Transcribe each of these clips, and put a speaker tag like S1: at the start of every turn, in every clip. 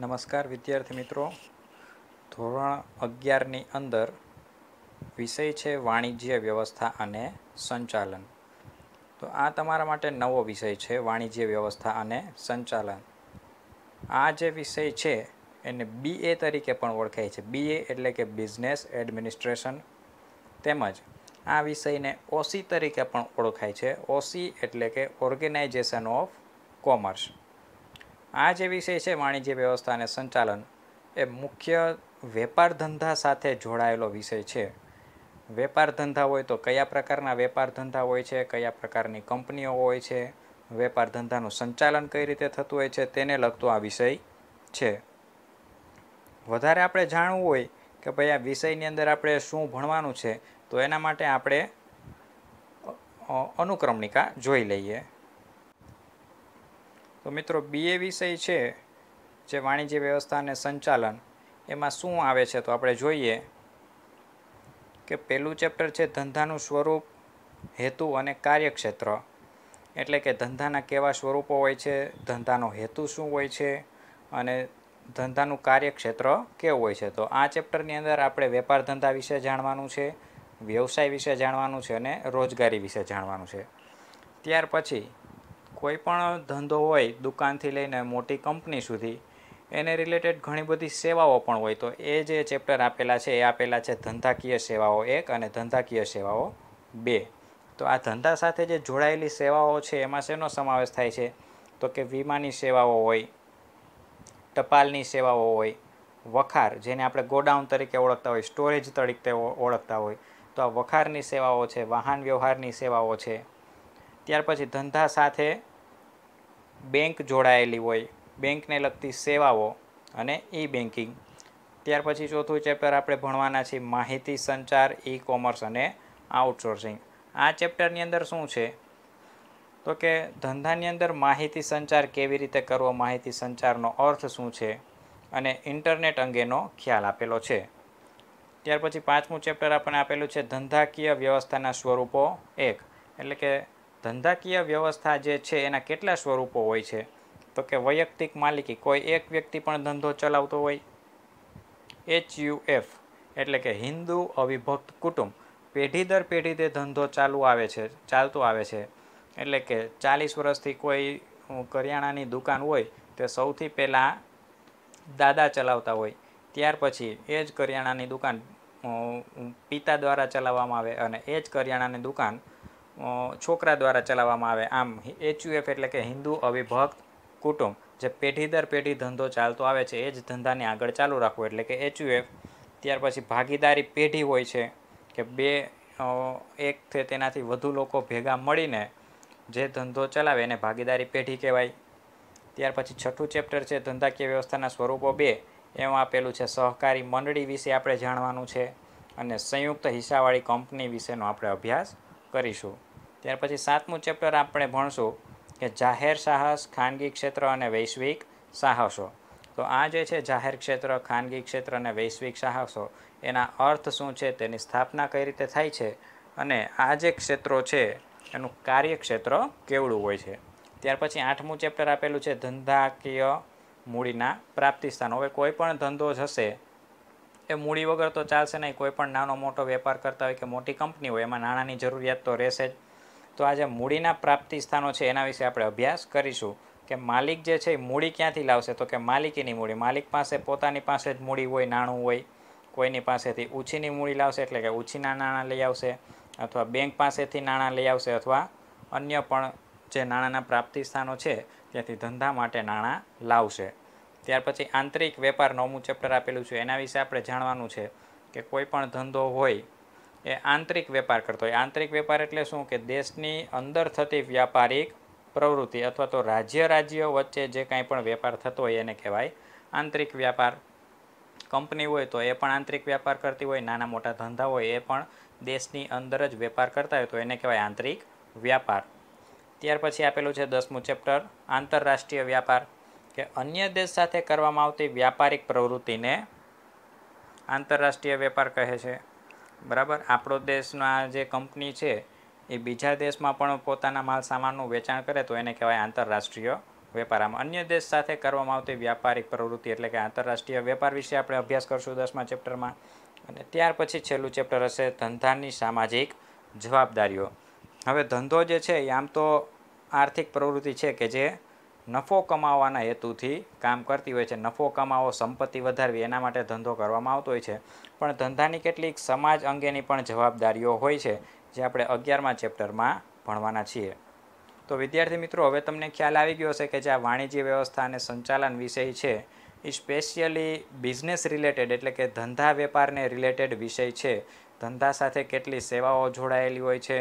S1: નમસ્કાર વિદ્યાર્થી મિત્રો ધોરણ અગિયારની અંદર વિષય છે વાણિજ્ય વ્યવસ્થા અને સંચાલન તો આ તમારા માટે નવો વિષય છે વાણિજ્ય વ્યવસ્થા અને સંચાલન આ જે વિષય છે એને બીએ તરીકે પણ ઓળખાય છે બીએ એટલે કે બિઝનેસ એડમિનિસ્ટ્રેશન તેમજ આ વિષયને ઓસી તરીકે પણ ઓળખાય છે ઓસી એટલે કે ઓર્ગેનાઇઝેશન ઓફ કોમર્સ આ જે વિષય છે વાણિજ્ય વ્યવસ્થા અને સંચાલન એ મુખ્ય વેપાર ધંધા સાથે જોડાયેલો વિષય છે વેપાર ધંધા હોય તો કયા પ્રકારના વેપાર ધંધા હોય છે કયા પ્રકારની કંપનીઓ હોય છે વેપાર ધંધાનું સંચાલન કઈ રીતે થતું હોય છે તેને લગતો આ વિષય છે વધારે આપણે જાણવું હોય કે ભાઈ આ વિષયની અંદર આપણે શું ભણવાનું છે તો એના માટે આપણે અનુક્રમણિકા જોઈ લઈએ તો મિત્રો બીએ વિષય છે જે વાણિજ્ય વ્યવસ્થા અને સંચાલન એમાં શું આવે છે તો આપણે જોઈએ કે પહેલું ચેપ્ટર છે ધંધાનું સ્વરૂપ હેતુ અને કાર્યક્ષેત્ર એટલે કે ધંધાના કેવા સ્વરૂપો હોય છે ધંધાનો હેતુ શું હોય છે અને ધંધાનું કાર્યક્ષેત્ર કેવું હોય છે તો આ ચેપ્ટરની અંદર આપણે વેપાર ધંધા વિશે જાણવાનું છે વ્યવસાય વિશે જાણવાનું છે અને રોજગારી વિશે જાણવાનું છે ત્યાર પછી કોઈ પણ ધંધો હોય દુકાનથી લઈને મોટી કંપની સુધી એને રિલેટેડ ઘણી બધી સેવાઓ પણ હોય તો એ જે ચેપ્ટર આપેલા છે એ આપેલા છે ધંધાકીય સેવાઓ એક અને ધંધાકીય સેવાઓ બે તો આ ધંધા સાથે જે જોડાયેલી સેવાઓ છે એમાં શેનો સમાવેશ થાય છે તો કે વીમાની સેવાઓ હોય ટપાલની સેવાઓ હોય વખાર જેને આપણે ગોડાઉન તરીકે ઓળખતા હોય સ્ટોરેજ તરીકે ઓળખતા હોય તો આ વખારની સેવાઓ છે વાહન વ્યવહારની સેવાઓ છે ત્યાર પછી ધંધા સાથે બેંક જોડાયેલી હોય બેંકને લગતી સેવાઓ અને ઈ બેન્કિંગ ત્યાર પછી ચોથું ચેપ્ટર આપણે ભણવાના છીએ માહિતી સંચાર ઈ કોમર્સ અને આઉટસોર્સિંગ આ ચેપ્ટરની અંદર શું છે તો કે ધંધાની અંદર માહિતી સંચાર કેવી રીતે કરવો માહિતી સંચારનો અર્થ શું છે અને ઇન્ટરનેટ અંગેનો ખ્યાલ આપેલો છે ત્યાર પછી પાંચમું ચેપ્ટર આપણને આપેલું છે ધંધાકીય વ્યવસ્થાના સ્વરૂપો એક એટલે કે ધંધાકીય વ્યવસ્થા જે છે એના કેટલા સ્વરૂપો હોય છે તો કે વૈયક્તિક માલિકી કોઈ એક વ્યક્તિ પણ ધંધો ચલાવતો હોય એચ એફ એટલે કે હિન્દુ અવિભક્ત કુટુંબ પેઢી દર પેઢી તે ધંધો ચાલુ આવે છે ચાલતો આવે છે એટલે કે ચાલીસ વર્ષથી કોઈ કરિયાણાની દુકાન હોય તે સૌથી પહેલાં દાદા ચલાવતા હોય ત્યાર પછી એ જ કરિયાણાની દુકાન પિતા દ્વારા ચલાવવામાં આવે અને એ જ કરિયાણાની દુકાન છોકરા દ્વારા ચલાવવામાં આવે આમ એચયુએફ એટલે કે હિન્દુ અવિભક્ત કુટુંબ જે પેઢી દર પેઢી ધંધો ચાલતો આવે છે એ જ ધંધાને આગળ ચાલુ રાખવું એટલે કે એચયુએફ ત્યાર પછી ભાગીદારી પેઢી હોય છે કે બે એક છે તેનાથી વધુ લોકો ભેગા મળીને જે ધંધો ચલાવે એને ભાગીદારી પેઢી કહેવાય ત્યાર પછી છઠ્ઠું ચેપ્ટર છે ધંધાકીય વ્યવસ્થાના સ્વરૂપો બે એમાં આપેલું છે સહકારી મંડળી વિશે આપણે જાણવાનું છે અને સંયુક્ત હિસ્સાવાળી કંપની વિશેનો આપણે અભ્યાસ કરીશું ત્યાર પછી સાતમું ચેપ્ટર આપણે ભણશું કે જાહેર સાહસ ખાનગી ક્ષેત્ર અને વૈશ્વિક સાહસો તો આ જે છે જાહેર ક્ષેત્ર ખાનગી ક્ષેત્ર અને વૈશ્વિક સાહસો એના અર્થ શું છે તેની સ્થાપના કઈ રીતે થાય છે અને આ જે ક્ષેત્રો છે એનું કાર્યક્ષેત્ર કેવડું હોય છે ત્યાર પછી આઠમું ચેપ્ટર આપેલું છે ધંધાકીય મૂડીના પ્રાપ્તિ સ્થાનો હવે કોઈ પણ ધંધો જશે એ મૂડી વગર તો ચાલશે નહીં કોઈ પણ નાનો મોટો વેપાર કરતા હોય કે મોટી કંપની હોય એમાં નાણાંની જરૂરિયાત તો રહેશે જ તો આ જે મૂડીના પ્રાપ્તિ સ્થાનો છે એના વિશે આપણે અભ્યાસ કરીશું કે માલિક જે છે એ મૂડી ક્યાંથી લાવશે તો કે માલિકીની મૂડી માલિક પાસે પોતાની પાસે જ મૂડી હોય નાણું હોય કોઈની પાસેથી ઊંચીની મૂડી લાવશે એટલે કે ઊંચીના નાણાં લઈ આવશે અથવા બેંક પાસેથી નાણાં લઈ આવશે અથવા અન્ય પણ જે નાણાંના પ્રાપ્તિ સ્થાનો છે ત્યાંથી ધંધા માટે નાણાં લાવશે ત્યાર પછી આંતરિક વેપાર નવમું ચેપ્ટર આપેલું છે એના વિશે આપણે જાણવાનું છે કે કોઈ પણ ધંધો હોય એ આંતરિક વેપાર કરતો હોય આંતરિક વેપાર એટલે શું કે દેશની અંદર થતી વ્યાપારિક પ્રવૃત્તિ અથવા તો રાજ્ય રાજ્યો વચ્ચે જે કાંઈ પણ વેપાર થતો હોય એને કહેવાય આંતરિક વ્યાપાર કંપની હોય તો એ પણ આંતરિક વેપાર કરતી હોય નાના મોટા ધંધા હોય એ પણ દેશની અંદર જ વેપાર કરતા હોય તો એને કહેવાય આંતરિક વ્યાપાર ત્યાર પછી આપેલું છે દસમું ચેપ્ટર આંતરરાષ્ટ્રીય વ્યાપાર કે અન્ય દેશ સાથે કરવામાં આવતી વ્યાપારિક પ્રવૃત્તિને આંતરરાષ્ટ્રીય વેપાર કહે છે બરાબર આપણો દેશનો આ જે કંપની છે એ બીજા દેશમાં પણ પોતાના માલ સામાનનું વેચાણ કરે તો એને કહેવાય આંતરરાષ્ટ્રીય વેપાર આમ અન્ય દેશ સાથે કરવામાં આવતી વ્યાપારિક પ્રવૃત્તિ એટલે કે આંતરરાષ્ટ્રીય વેપાર વિશે આપણે અભ્યાસ કરીશું દસમા ચેપ્ટરમાં અને ત્યાર પછી છેલ્લું ચેપ્ટર હશે ધંધાની સામાજિક જવાબદારીઓ હવે ધંધો જે છે એ આમ તો આર્થિક પ્રવૃત્તિ છે કે જે નફો કમાવાના હેતુથી કામ કરતી હોય છે નફો કમાવો સંપત્તિ વધારવી એના માટે ધંધો કરવામાં આવતો હોય છે પણ ધંધાની કેટલીક સમાજ અંગેની પણ જવાબદારીઓ હોય છે જે આપણે અગિયારમાં ચેપ્ટરમાં ભણવાના છીએ તો વિદ્યાર્થી મિત્રો હવે તમને ખ્યાલ આવી ગયો છે કે જે આ વાણિજ્ય વ્યવસ્થા અને સંચાલન વિષય છે એ સ્પેશિયલી બિઝનેસ રિલેટેડ એટલે કે ધંધા વેપારને રિલેટેડ વિષય છે ધંધા સાથે કેટલી સેવાઓ જોડાયેલી હોય છે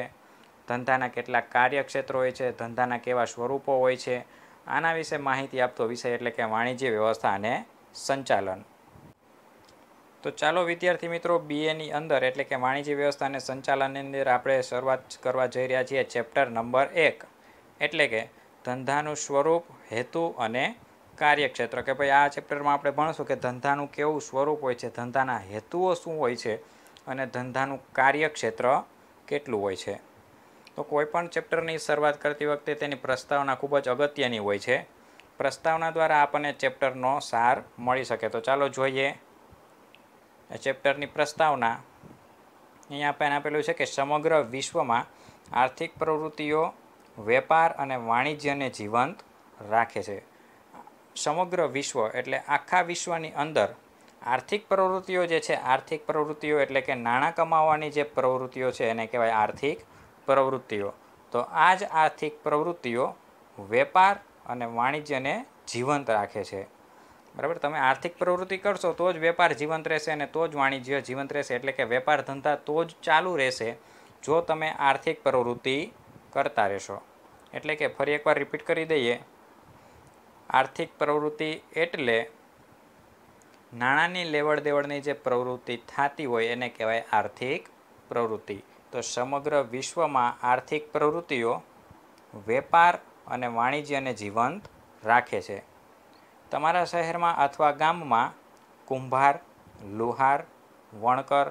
S1: ધંધાના કેટલા કાર્યક્ષેત્રો હોય છે ધંધાના કેવા સ્વરૂપો હોય છે આના વિશે માહિતી આપતો વિષય એટલે કે વાણિજ્ય વ્યવસ્થા અને સંચાલન તો ચાલો વિદ્યાર્થી મિત્રો બીએની અંદર એટલે કે વાણિજ્ય વ્યવસ્થા અને સંચાલનની અંદર આપણે શરૂઆત કરવા જઈ રહ્યા છીએ ચેપ્ટર નંબર એક એટલે કે ધંધાનું સ્વરૂપ હેતુ અને કાર્યક્ષેત્ર કે ભાઈ આ ચેપ્ટરમાં આપણે ભણશું કે ધંધાનું કેવું સ્વરૂપ હોય છે ધંધાના હેતુઓ શું હોય છે અને ધંધાનું કાર્યક્ષેત્ર કેટલું હોય છે તો કોઈપણ ચેપ્ટરની શરૂઆત કરતી વખતે તેની પ્રસ્તાવના ખૂબ જ અગત્યની હોય છે પ્રસ્તાવના દ્વારા આપણને ચેપ્ટરનો સાર મળી શકે તો ચાલો જોઈએ ચેપ્ટરની પ્રસ્તાવના અહીંયા આપણને આપેલું છે કે સમગ્ર વિશ્વમાં આર્થિક પ્રવૃત્તિઓ વેપાર અને વાણિજ્યને જીવંત રાખે છે સમગ્ર વિશ્વ એટલે આખા વિશ્વની અંદર આર્થિક પ્રવૃત્તિઓ જે છે આર્થિક પ્રવૃત્તિઓ એટલે કે નાણાં કમાવાની જે પ્રવૃત્તિઓ છે એને કહેવાય આર્થિક પ્રવૃત્તિઓ તો આ જ આર્થિક પ્રવૃત્તિઓ વેપાર અને વાણિજ્યને જીવંત રાખે છે બરાબર તમે આર્થિક પ્રવૃત્તિ કરશો તો જ વેપાર જીવંત રહેશે અને તો જ વાણિજ્ય જીવંત રહેશે એટલે કે વેપાર ધંધા તો જ ચાલુ રહેશે જો તમે આર્થિક પ્રવૃત્તિ કરતા રહેશો એટલે કે ફરી એકવાર રિપીટ કરી દઈએ આર્થિક પ્રવૃત્તિ એટલે નાણાંની લેવડ દેવડની જે પ્રવૃત્તિ થતી હોય એને કહેવાય આર્થિક પ્રવૃત્તિ તો સમગ્ર વિશ્વમાં આર્થિક પ્રવૃત્તિઓ વેપાર અને વાણિજ્યને જીવંત રાખે છે તમારા શહેરમાં અથવા ગામમાં કુંભાર લુહાર વણકર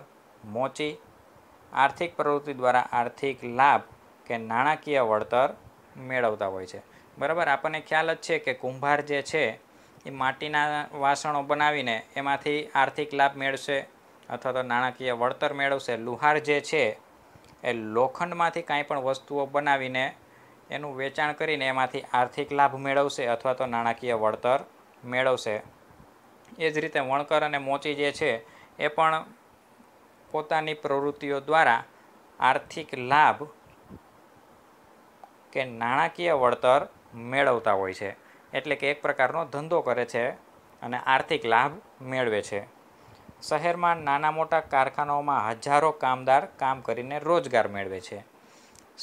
S1: મોચી આર્થિક પ્રવૃત્તિ દ્વારા આર્થિક લાભ કે નાણાકીય વળતર મેળવતા હોય છે બરાબર આપણને ખ્યાલ જ છે કે કુંભાર જે છે એ માટીના વાસણો બનાવીને એમાંથી આર્થિક લાભ મેળવશે અથવા તો નાણાકીય વળતર મેળવશે લુહાર જે છે એ લોખંડમાંથી કાંઈ પણ વસ્તુઓ બનાવીને એનું વેચાણ કરીને એમાંથી આર્થિક લાભ મેળવશે અથવા તો નાણાકીય વળતર મેળવશે એ જ રીતે વણકર અને મોચી જે છે એ પણ પોતાની પ્રવૃત્તિઓ દ્વારા આર્થિક લાભ કે નાણાકીય વળતર મેળવતા હોય છે એટલે કે એક પ્રકારનો ધંધો કરે છે અને આર્થિક લાભ મેળવે છે શહેરમાં નાના મોટા કારખાનાઓમાં હજારો કામદાર કામ કરીને રોજગાર મેળવે છે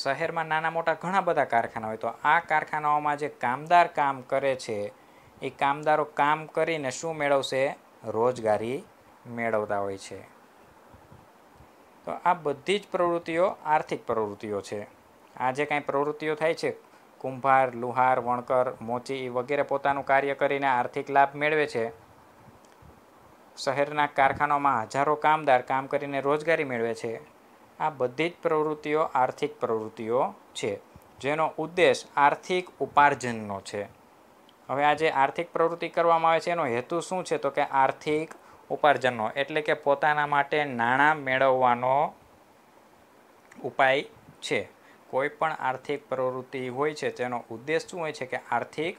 S1: શહેરમાં નાના મોટા ઘણા બધા કારખાના હોય તો આ કારખાનાઓમાં જે કામદાર કામ કરે છે એ કામદારો કામ કરીને શું મેળવશે રોજગારી મેળવતા હોય છે તો આ બધી જ પ્રવૃત્તિઓ આર્થિક પ્રવૃત્તિઓ છે આ જે કાંઈ પ્રવૃત્તિઓ થાય છે કુંભાર લુહાર વણકર મોચી વગેરે પોતાનું કાર્ય કરીને આર્થિક લાભ મેળવે છે શહેરના કારખાનામાં હજારો કામદાર કામ કરીને રોજગારી મેળવે છે આ બધી જ પ્રવૃત્તિઓ આર્થિક પ્રવૃત્તિઓ છે જેનો ઉદ્દેશ આર્થિક ઉપાર્જનનો છે હવે આ જે આર્થિક પ્રવૃત્તિ કરવામાં આવે છે એનો હેતુ શું છે તો કે આર્થિક ઉપાર્જનનો એટલે કે પોતાના માટે નાણાં મેળવવાનો ઉપાય છે કોઈ પણ આર્થિક પ્રવૃત્તિ હોય છે તેનો ઉદ્દેશ શું હોય છે કે આર્થિક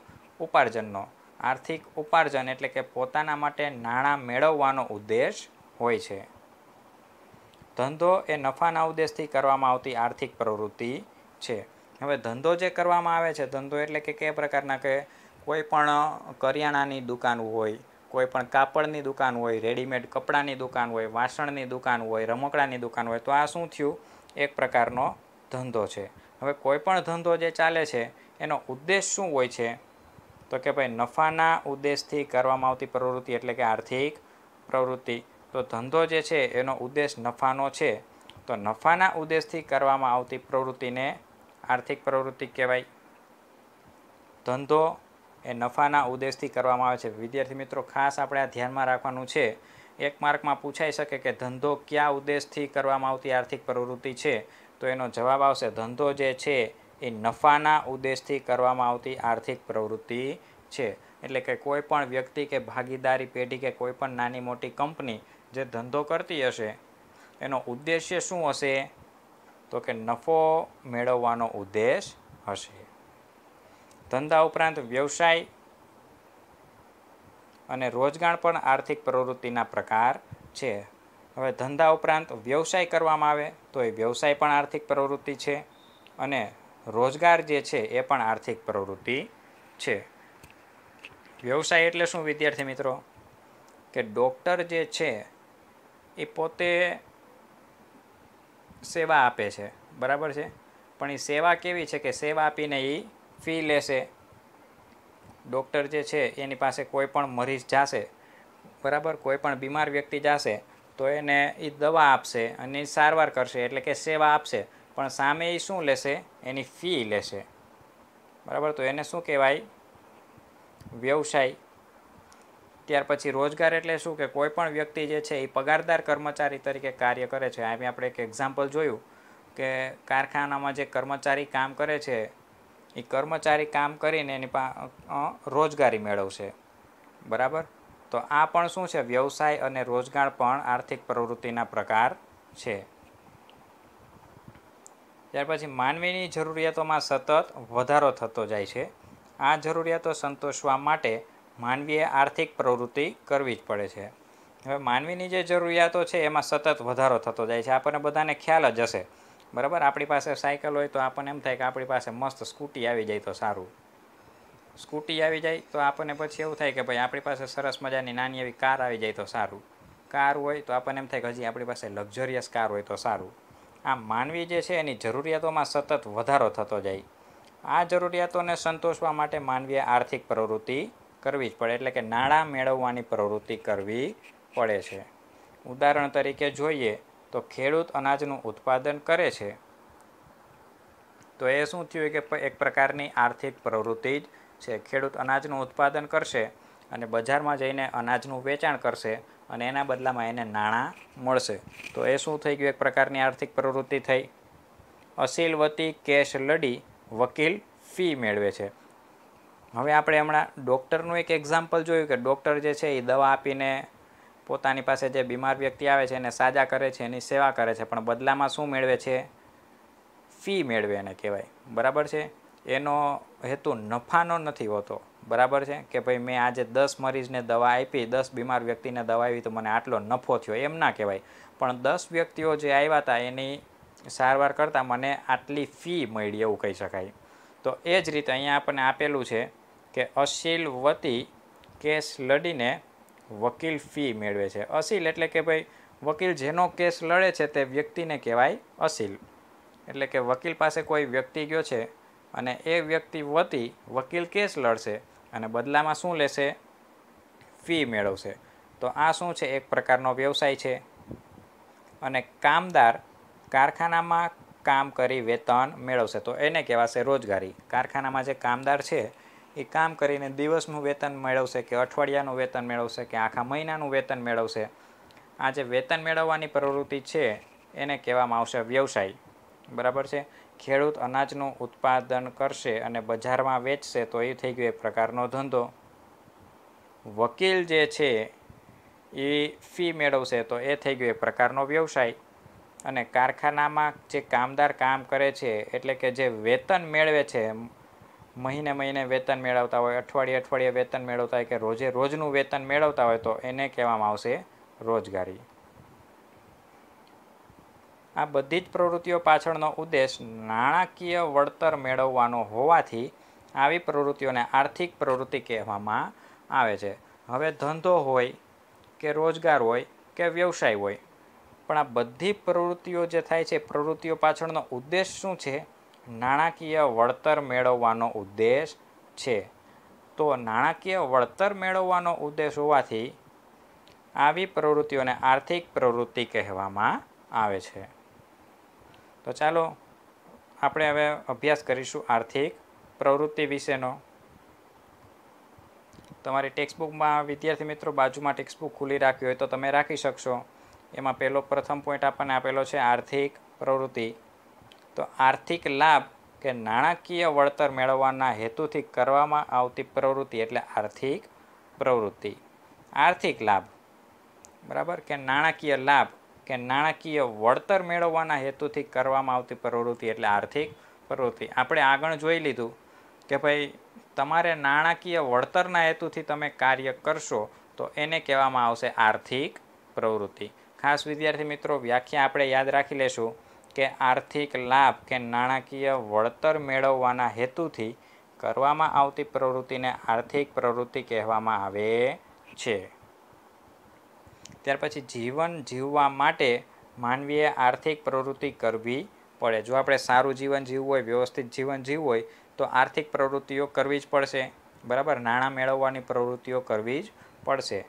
S1: ઉપાર્જનનો આર્થિક ઉપાર્જન એટલે કે પોતાના માટે નાણાં મેળવવાનો ઉદ્દેશ હોય છે ધંધો એ નફાના ઉદ્દેશથી કરવામાં આવતી આર્થિક પ્રવૃત્તિ છે હવે ધંધો જે કરવામાં આવે છે ધંધો એટલે કે કયા પ્રકારના કે કોઈ પણ કરિયાણાની દુકાન હોય કોઈ પણ કાપડની દુકાન હોય રેડીમેડ કપડાની દુકાન હોય વાસણની દુકાન હોય રમકડાની દુકાન હોય તો આ શું થયું એક પ્રકારનો ધંધો છે હવે કોઈ પણ ધંધો જે ચાલે છે એનો ઉદ્દેશ શું હોય છે તો કે ભાઈ નફાના ઉદ્દેશથી કરવામાં આવતી પ્રવૃત્તિ એટલે કે આર્થિક પ્રવૃત્તિ તો ધંધો જે છે એનો ઉદ્દેશ નફાનો છે તો નફાના ઉદ્દેશથી કરવામાં આવતી પ્રવૃત્તિને આર્થિક પ્રવૃત્તિ કહેવાય ધંધો એ નફાના ઉદ્દેશથી કરવામાં આવે છે વિદ્યાર્થી મિત્રો ખાસ આપણે આ ધ્યાનમાં રાખવાનું છે એક માર્કમાં પૂછાઈ શકે કે ધંધો કયા ઉદ્દેશથી કરવામાં આવતી આર્થિક પ્રવૃત્તિ છે તો એનો જવાબ આવશે ધંધો જે છે એ નફાના ઉદ્દેશથી કરવામાં આવતી આર્થિક પ્રવૃત્તિ છે એટલે કે કોઈપણ વ્યક્તિ કે ભાગીદારી પેઢી કે કોઈપણ નાની મોટી કંપની જે ધંધો કરતી હશે એનો ઉદ્દેશ્ય શું હશે તો કે નફો મેળવવાનો ઉદ્દેશ હશે ધંધા ઉપરાંત વ્યવસાય અને રોજગાર પણ આર્થિક પ્રવૃત્તિના પ્રકાર છે હવે ધંધા ઉપરાંત વ્યવસાય કરવામાં આવે તો એ વ્યવસાય પણ આર્થિક પ્રવૃત્તિ છે અને રોજગાર જે છે એ પણ આર્થિક પ્રવૃત્તિ છે વ્યવસાય એટલે શું વિદ્યાર્થી મિત્રો કે ડૉક્ટર જે છે એ પોતે સેવા આપે છે બરાબર છે પણ એ સેવા કેવી છે કે સેવા આપીને એ ફી લેશે ડૉક્ટર જે છે એની પાસે કોઈ પણ મરીઝ જાશે બરાબર કોઈ પણ બીમાર વ્યક્તિ જાશે તો એને એ દવા આપશે અને સારવાર કરશે એટલે કે સેવા આપશે પણ સામે એ શું લેશે એની ફી લેશે બરાબર તો એને શું કહેવાય વ્યવસાય ત્યાર પછી રોજગાર એટલે શું કે કોઈ પણ વ્યક્તિ જે છે એ પગારદાર કર્મચારી તરીકે કાર્ય કરે છે અહીં આપણે એક એક્ઝામ્પલ જોયું કે કારખાનામાં જે કર્મચારી કામ કરે છે એ કર્મચારી કામ કરીને એની પા રોજગારી મેળવશે બરાબર તો આ પણ શું છે વ્યવસાય અને રોજગાર પણ આર્થિક પ્રવૃત્તિના પ્રકાર છે ત્યાર પછી માનવીની જરૂરિયાતોમાં સતત વધારો થતો જાય છે આ જરૂરિયાતો સંતોષવા માટે માનવીએ આર્થિક પ્રવૃત્તિ કરવી જ પડે છે હવે માનવીની જે જરૂરિયાતો છે એમાં સતત વધારો થતો જાય છે આપણને બધાને ખ્યાલ જ હશે બરાબર આપણી પાસે સાયકલ હોય તો આપણને એમ થાય કે આપણી પાસે મસ્ત સ્કૂટી આવી જાય તો સારું સ્કૂટી આવી જાય તો આપણને પછી એવું થાય કે ભાઈ આપણી પાસે સરસ મજાની નાની એવી કાર આવી જાય તો સારું કાર હોય તો આપણને એમ થાય કે હજી આપણી પાસે લક્ઝરિયસ કાર હોય તો સારું આ માનવી જે છે એની જરૂરિયાતોમાં સતત વધારો થતો જાય આ જરૂરિયાતોને સંતોષવા માટે માનવીએ આર્થિક પ્રવૃત્તિ કરવી જ પડે એટલે કે નાણાં મેળવવાની પ્રવૃત્તિ કરવી પડે છે ઉદાહરણ તરીકે જોઈએ તો ખેડૂત અનાજનું ઉત્પાદન કરે છે તો એ શું થયું કે એક પ્રકારની આર્થિક પ્રવૃત્તિ જ છે ખેડૂત અનાજનું ઉત્પાદન કરશે અને બજારમાં જઈને અનાજનું વેચાણ કરશે અને એના બદલામાં એને નાણાં મળશે તો એ શું થઈ ગયું એક પ્રકારની આર્થિક પ્રવૃત્તિ થઈ વતી કેશ લડી વકીલ ફી મેળવે છે હવે આપણે હમણાં ડૉક્ટરનું એક એક્ઝામ્પલ જોયું કે ડૉક્ટર જે છે એ દવા આપીને પોતાની પાસે જે બીમાર વ્યક્તિ આવે છે એને સાજા કરે છે એની સેવા કરે છે પણ બદલામાં શું મેળવે છે ફી મેળવે એને કહેવાય બરાબર છે એનો હેતુ નફાનો નથી હોતો બરાબર છે કે ભાઈ મેં આજે દસ મરીઝને દવા આપી દસ બીમાર વ્યક્તિને દવા આવી તો મને આટલો નફો થયો એમ ના કહેવાય પણ દસ વ્યક્તિઓ જે આવ્યા હતા એની સારવાર કરતાં મને આટલી ફી મળી એવું કહી શકાય તો એ જ રીતે અહીંયા આપણને આપેલું છે કે અસીલ વતી કેસ લડીને વકીલ ફી મેળવે છે અસીલ એટલે કે ભાઈ વકીલ જેનો કેસ લડે છે તે વ્યક્તિને કહેવાય અસીલ એટલે કે વકીલ પાસે કોઈ વ્યક્તિ ગયો છે અને એ વ્યક્તિ વતી વકીલ કેસ લડશે અને બદલામાં શું લેશે ફી મેળવશે તો આ શું છે એક પ્રકારનો વ્યવસાય છે અને કામદાર કારખાનામાં કામ કરી વેતન મેળવશે તો એને કહેવાશે રોજગારી કારખાનામાં જે કામદાર છે એ કામ કરીને દિવસનું વેતન મેળવશે કે અઠવાડિયાનું વેતન મેળવશે કે આખા મહિનાનું વેતન મેળવશે આ જે વેતન મેળવવાની પ્રવૃત્તિ છે એને કહેવામાં આવશે વ્યવસાય બરાબર છે ખેડૂત અનાજનું ઉત્પાદન કરશે અને બજારમાં વેચશે તો એ થઈ ગયો એક પ્રકારનો ધંધો વકીલ જે છે એ ફી મેળવશે તો એ થઈ ગયો એક પ્રકારનો વ્યવસાય અને કારખાનામાં જે કામદાર કામ કરે છે એટલે કે જે વેતન મેળવે છે મહિને મહિને વેતન મેળવતા હોય અઠવાડિયે અઠવાડિયે વેતન મેળવતા હોય કે રોજે રોજનું વેતન મેળવતા હોય તો એને કહેવામાં આવશે રોજગારી આ બધી જ પ્રવૃત્તિઓ પાછળનો ઉદ્દેશ નાણાકીય વળતર મેળવવાનો હોવાથી આવી પ્રવૃત્તિઓને આર્થિક પ્રવૃત્તિ કહેવામાં આવે છે હવે ધંધો હોય કે રોજગાર હોય કે વ્યવસાય હોય પણ આ બધી પ્રવૃત્તિઓ જે થાય છે પ્રવૃત્તિઓ પાછળનો ઉદ્દેશ શું છે નાણાકીય વળતર મેળવવાનો ઉદ્દેશ છે તો નાણાકીય વળતર મેળવવાનો ઉદ્દેશ હોવાથી આવી પ્રવૃત્તિઓને આર્થિક પ્રવૃત્તિ કહેવામાં આવે છે તો ચાલો આપણે હવે અભ્યાસ કરીશું આર્થિક પ્રવૃત્તિ વિશેનો તમારી ટેક્સ્ટબુકમાં વિદ્યાર્થી મિત્રો બાજુમાં ટેક્સ્ટબુક ખુલ્લી રાખવી હોય તો તમે રાખી શકશો એમાં પહેલો પ્રથમ પોઈન્ટ આપણને આપેલો છે આર્થિક પ્રવૃત્તિ તો આર્થિક લાભ કે નાણાકીય વળતર મેળવવાના હેતુથી કરવામાં આવતી પ્રવૃત્તિ એટલે આર્થિક પ્રવૃત્તિ આર્થિક લાભ બરાબર કે નાણાકીય લાભ કે નાણાકીય વળતર મેળવવાના હેતુથી કરવામાં આવતી પ્રવૃત્તિ એટલે આર્થિક પ્રવૃત્તિ આપણે આગળ જોઈ લીધું કે ભાઈ તમારે નાણાકીય વળતરના હેતુથી તમે કાર્ય કરશો તો એને કહેવામાં આવશે આર્થિક પ્રવૃત્તિ ખાસ વિદ્યાર્થી મિત્રો વ્યાખ્યા આપણે યાદ રાખી લેશું કે આર્થિક લાભ કે નાણાકીય વળતર મેળવવાના હેતુથી કરવામાં આવતી પ્રવૃત્તિને આર્થિક પ્રવૃત્તિ કહેવામાં આવે છે ત્યાર પછી જીવન જીવવા માટે માનવીએ આર્થિક પ્રવૃત્તિ કરવી પડે જો આપણે સારું જીવન જીવવું હોય વ્યવસ્થિત જીવન જીવવું હોય તો આર્થિક પ્રવૃત્તિઓ કરવી જ પડશે બરાબર નાણાં મેળવવાની પ્રવૃત્તિઓ કરવી જ પડશે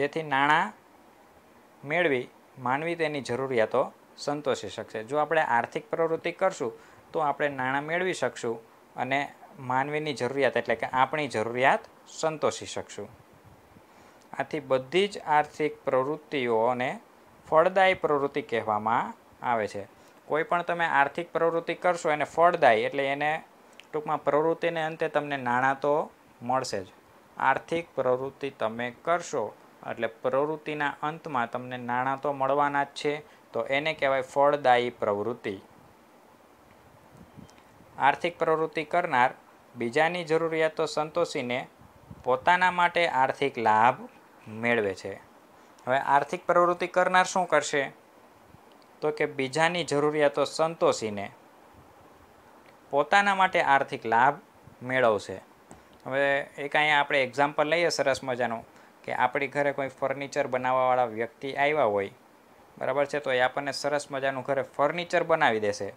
S1: જેથી નાણાં મેળવી માનવી તેની જરૂરિયાતો સંતોષી શકશે જો આપણે આર્થિક પ્રવૃત્તિ કરશું તો આપણે નાણાં મેળવી શકશું અને માનવીની જરૂરિયાત એટલે કે આપણી જરૂરિયાત સંતોષી શકશું આથી બધી જ આર્થિક પ્રવૃત્તિઓને ફળદાયી પ્રવૃત્તિ કહેવામાં આવે છે કોઈ પણ તમે આર્થિક પ્રવૃત્તિ કરશો એને ફળદાયી એટલે એને ટૂંકમાં પ્રવૃત્તિને અંતે તમને નાણાં તો મળશે જ આર્થિક પ્રવૃત્તિ તમે કરશો એટલે પ્રવૃત્તિના અંતમાં તમને નાણાં તો મળવાના જ છે તો એને કહેવાય ફળદાયી પ્રવૃત્તિ આર્થિક પ્રવૃત્તિ કરનાર બીજાની જરૂરિયાતો સંતોષીને પોતાના માટે આર્થિક લાભ મેળવે છે હવે આર્થિક પ્રવૃત્તિ કરનાર શું કરશે તો કે બીજાની જરૂરિયાતો સંતોષીને પોતાના માટે આર્થિક લાભ મેળવશે હવે એક અહીંયા આપણે એક્ઝામ્પલ લઈએ સરસ મજાનું કે આપણી ઘરે કોઈ ફર્નિચર બનાવવાવાળા વ્યક્તિ આવ્યા હોય બરાબર છે તો એ આપણને સરસ મજાનું ઘરે ફર્નિચર બનાવી દેશે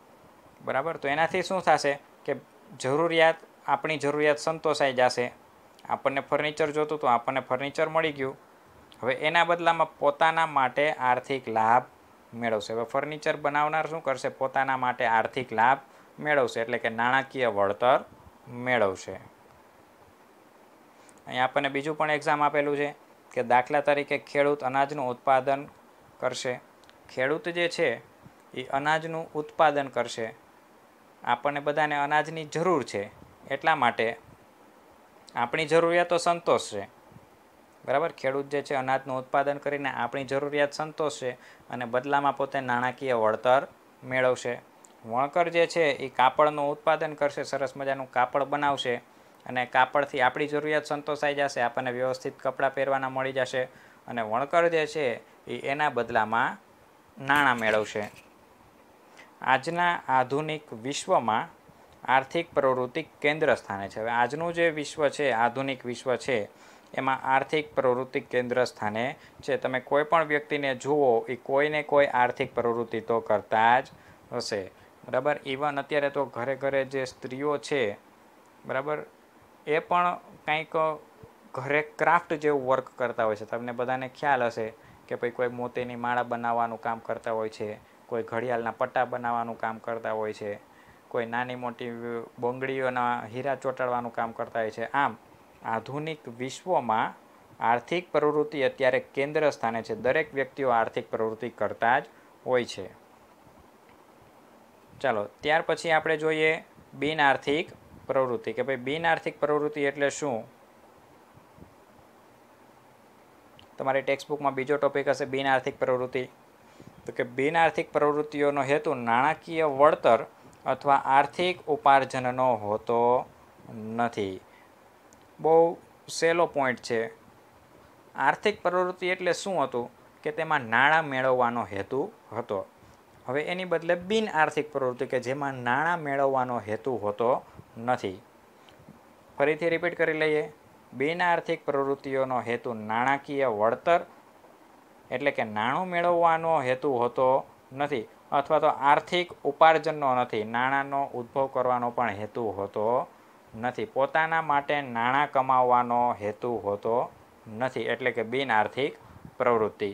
S1: બરાબર તો એનાથી શું થશે કે જરૂરિયાત આપણી જરૂરિયાત સંતોષાઈ જશે આપણને ફર્નિચર જોતું હતું આપણને ફર્નિચર મળી ગયું હવે એના બદલામાં પોતાના માટે આર્થિક લાભ મેળવશે હવે ફર્નિચર બનાવનાર શું કરશે પોતાના માટે આર્થિક લાભ મેળવશે એટલે કે નાણાકીય વળતર મેળવશે અહીં આપણને બીજું પણ એક્ઝામ આપેલું છે કે દાખલા તરીકે ખેડૂત અનાજનું ઉત્પાદન કરશે ખેડૂત જે છે એ અનાજનું ઉત્પાદન કરશે આપણને બધાને અનાજની જરૂર છે એટલા માટે આપણી જરૂરિયાતો સંતોષશે બરાબર ખેડૂત જે છે અનાજનું ઉત્પાદન કરીને આપણી જરૂરિયાત સંતોષશે અને બદલામાં પોતે નાણાકીય વળતર મેળવશે વણકર જે છે એ કાપડનું ઉત્પાદન કરશે સરસ મજાનું કાપડ બનાવશે અને કાપડથી આપણી જરૂરિયાત સંતોષાઈ જશે આપણને વ્યવસ્થિત કપડાં પહેરવાના મળી જશે અને વણકર જે છે એ એના બદલામાં નાણાં મેળવશે આજના આધુનિક વિશ્વમાં આર્થિક પ્રવૃત્તિ કેન્દ્ર સ્થાને છે હવે આજનું જે વિશ્વ છે આધુનિક વિશ્વ છે એમાં આર્થિક પ્રવૃત્તિ કેન્દ્ર સ્થાને છે તમે કોઈ પણ વ્યક્તિને જુઓ એ કોઈને કોઈ આર્થિક પ્રવૃત્તિ તો કરતા જ હશે બરાબર ઇવન અત્યારે તો ઘરે ઘરે જે સ્ત્રીઓ છે બરાબર એ પણ કંઈક ઘરે ક્રાફ્ટ જેવું વર્ક કરતા હોય છે તમને બધાને ખ્યાલ હશે કે ભાઈ કોઈ મોતીની માળા બનાવવાનું કામ કરતા હોય છે કોઈ ઘડિયાળના પટ્ટા બનાવવાનું કામ કરતા હોય છે કોઈ નાની મોટી બોંગડીઓના હીરા ચોંટાડવાનું કામ કરતા હોય છે આમ આધુનિક વિશ્વમાં આર્થિક પ્રવૃત્તિ અત્યારે કેન્દ્ર સ્થાને છે દરેક વ્યક્તિઓ આર્થિક પ્રવૃત્તિ કરતા જ હોય છે ચાલો ત્યાર પછી આપણે જોઈએ બિન આર્થિક પ્રવૃત્તિ કે ભાઈ બિન આર્થિક પ્રવૃત્તિ એટલે શું તમારી ટેક્સ્ટબુકમાં બીજો ટોપિક હશે બિન આર્થિક પ્રવૃત્તિ તો કે બિન આર્થિક પ્રવૃત્તિઓનો હેતુ નાણાકીય વળતર અથવા આર્થિક ઉપાર્જનનો હોતો નથી બહુ સહેલો પોઈન્ટ છે આર્થિક પ્રવૃત્તિ એટલે શું હતું કે તેમાં નાણાં મેળવવાનો હેતુ હતો હવે એની બદલે બિન આર્થિક પ્રવૃત્તિ કે જેમાં નાણાં મેળવવાનો હેતુ હોતો નથી ફરીથી રિપીટ કરી લઈએ બિન આર્થિક પ્રવૃત્તિઓનો હેતુ નાણાકીય વળતર એટલે કે નાણું મેળવવાનો હેતુ હોતો નથી અથવા તો આર્થિક ઉપાર્જનનો નથી નાણાંનો ઉદ્ભવ કરવાનો પણ હેતુ હોતો નથી પોતાના માટે નાણાં કમાવવાનો હેતુ હોતો નથી એટલે કે બિન આર્થિક પ્રવૃત્તિ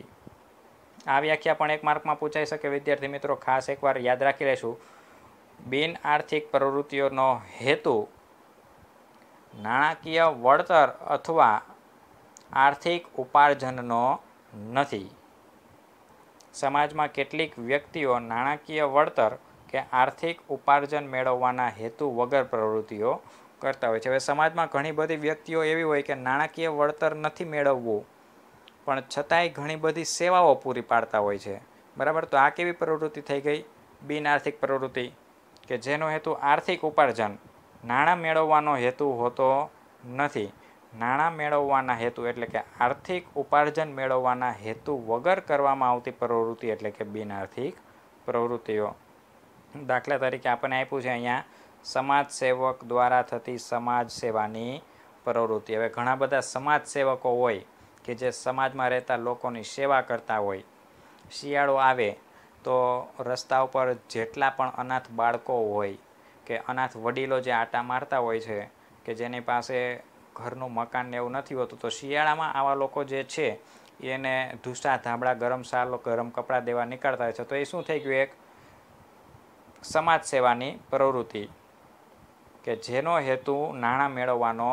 S1: આ વ્યાખ્યા પણ એક માર્કમાં પૂછાઈ શકે વિદ્યાર્થી મિત્રો ખાસ એકવાર યાદ રાખી લેશું બિન આર્થિક પ્રવૃત્તિઓનો હેતુ નાણાકીય વળતર અથવા આર્થિક ઉપાર્જનનો નથી સમાજમાં કેટલીક વ્યક્તિઓ નાણાકીય વળતર કે આર્થિક ઉપાર્જન મેળવવાના હેતુ વગર પ્રવૃત્તિઓ કરતા હોય છે હવે સમાજમાં ઘણી બધી વ્યક્તિઓ એવી હોય કે નાણાકીય વળતર નથી મેળવવું પણ છતાંય ઘણી બધી સેવાઓ પૂરી પાડતા હોય છે બરાબર તો આ કેવી પ્રવૃત્તિ થઈ ગઈ બિનઆર્થિક પ્રવૃત્તિ કે જેનો હેતુ આર્થિક ઉપાર્જન નાણાં મેળવવાનો હેતુ હોતો નથી નાણાં મેળવવાના હેતુ એટલે કે આર્થિક ઉપાર્જન મેળવવાના હેતુ વગર કરવામાં આવતી પ્રવૃત્તિ એટલે કે બિનઆર્થિક પ્રવૃત્તિઓ દાખલા તરીકે આપણને આપ્યું છે અહીંયા સમાજ સેવક દ્વારા થતી સમાજ સેવાની પ્રવૃત્તિ હવે ઘણા બધા સમાજ સેવકો હોય કે જે સમાજમાં રહેતા લોકોની સેવા કરતા હોય શિયાળો આવે તો રસ્તા ઉપર જેટલા પણ અનાથ બાળકો હોય કે અનાથ વડીલો જે આટા મારતા હોય છે કે જેની પાસે ઘરનું મકાન ને એવું નથી હોતું તો શિયાળામાં આવા લોકો જે છે એને ધૂસા ધાબળા ગરમ સાલો ગરમ કપડાં દેવા નીકળતા હોય છે તો એ શું થઈ ગયું એક સમાજ સેવાની પ્રવૃત્તિ કે જેનો હેતુ નાણાં મેળવવાનો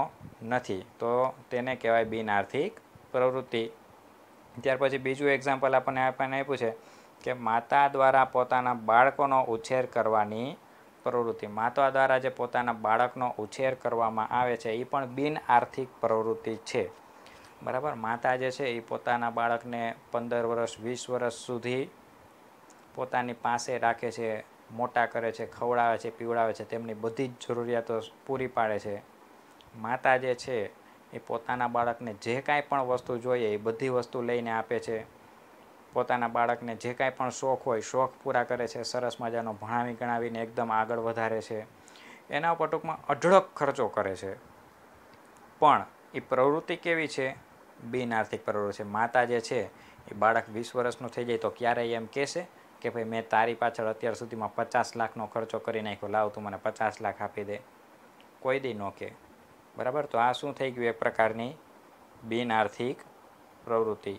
S1: નથી તો તેને કહેવાય બિન આર્થિક પ્રવૃત્તિ ત્યાર પછી બીજું એક્ઝામ્પલ આપણને આપણને આપ્યું છે કે માતા દ્વારા પોતાના બાળકોનો ઉછેર કરવાની પ્રવૃત્તિ માતા દ્વારા જે પોતાના બાળકનો ઉછેર કરવામાં આવે છે એ પણ બિન આર્થિક પ્રવૃત્તિ છે બરાબર માતા જે છે એ પોતાના બાળકને પંદર વર્ષ વીસ વર્ષ સુધી પોતાની પાસે રાખે છે મોટા કરે છે ખવડાવે છે પીવડાવે છે તેમની બધી જ જરૂરિયાતો પૂરી પાડે છે માતા જે છે એ પોતાના બાળકને જે કાંઈ પણ વસ્તુ જોઈએ એ બધી વસ્તુ લઈને આપે છે પોતાના બાળકને જે કાંઈ પણ શોખ હોય શોખ પૂરા કરે છે સરસ મજાનો ભણાવી ગણાવીને એકદમ આગળ વધારે છે એના ઉપર ટૂંકમાં અઢળક ખર્ચો કરે છે પણ એ પ્રવૃત્તિ કેવી છે બિન આર્થિક પ્રવૃત્તિ છે માતા જે છે એ બાળક વીસ વર્ષનું થઈ જાય તો ક્યારેય એમ કહેશે કે ભાઈ મેં તારી પાછળ અત્યાર સુધીમાં પચાસ લાખનો ખર્ચો કરી નાખ્યો લાવ તું મને પચાસ લાખ આપી દે કોઈ દી નો કે બરાબર તો આ શું થઈ ગયું એક પ્રકારની બિન આર્થિક પ્રવૃત્તિ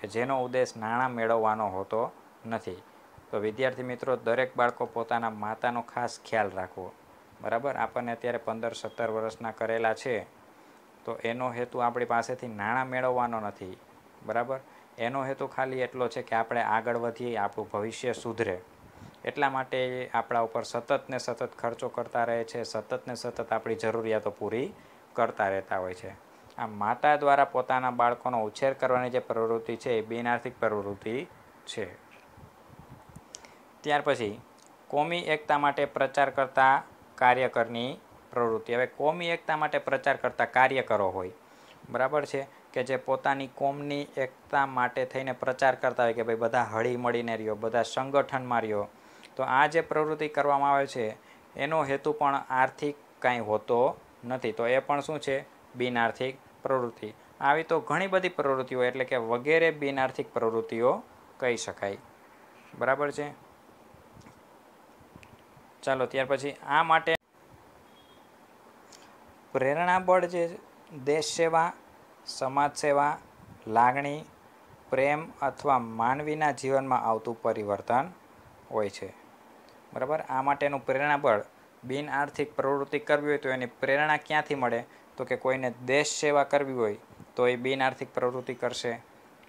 S1: કે જેનો ઉદ્દેશ નાણાં મેળવવાનો હોતો નથી તો વિદ્યાર્થી મિત્રો દરેક બાળકો પોતાના માતાનો ખાસ ખ્યાલ રાખવો બરાબર આપણને અત્યારે પંદર સત્તર વર્ષના કરેલા છે તો એનો હેતુ આપણી પાસેથી નાણાં મેળવવાનો નથી બરાબર એનો હેતુ ખાલી એટલો છે કે આપણે આગળ વધીએ આપણું ભવિષ્ય સુધરે એટલા માટે આપણા ઉપર સતત ને સતત ખર્ચો કરતા રહે છે સતત ને સતત આપણી જરૂરિયાતો પૂરી કરતા રહેતા હોય છે આ માતા દ્વારા પોતાના બાળકોનો ઉછેર કરવાની જે પ્રવૃત્તિ છે એ બિનઆર્થિક પ્રવૃત્તિ છે ત્યાર પછી કોમી એકતા માટે પ્રચાર કરતા કાર્યકરની પ્રવૃત્તિ હવે કોમી એકતા માટે પ્રચાર કરતા કાર્યકરો હોય બરાબર છે કે જે પોતાની કોમની એકતા માટે થઈને પ્રચાર કરતા હોય કે ભાઈ બધા હળી મળીને રહ્યો બધા સંગઠનમાં રહ્યો તો આ જે પ્રવૃત્તિ કરવામાં આવે છે એનો હેતુ પણ આર્થિક કાંઈ હોતો નથી તો એ પણ શું છે બિનઆર્થિક પ્રવૃત્તિ આવી તો ઘણી બધી પ્રવૃત્તિઓ એટલે કે વગેરે બિનઆર્થિક પ્રવૃત્તિઓ કહી શકાય બરાબર છે ચાલો ત્યાર પછી આ માટે પ્રેરણા જે દેશ સેવા સમાજ સેવા લાગણી પ્રેમ અથવા માનવીના જીવનમાં આવતું પરિવર્તન હોય છે બરાબર આ માટેનું પ્રેરણાબળ બિનઆર્થિક પ્રવૃત્તિ કરવી હોય તો એની પ્રેરણા ક્યાંથી મળે તો કે કોઈને દેશ સેવા કરવી હોય તો એ બિન આર્થિક પ્રવૃત્તિ કરશે